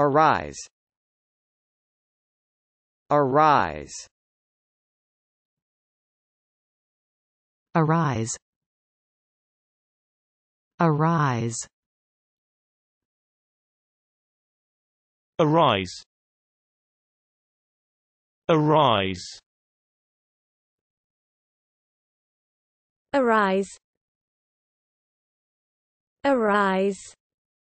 Arise. Arise. Arise. Arise. Arise. Arise. Arise. Arise.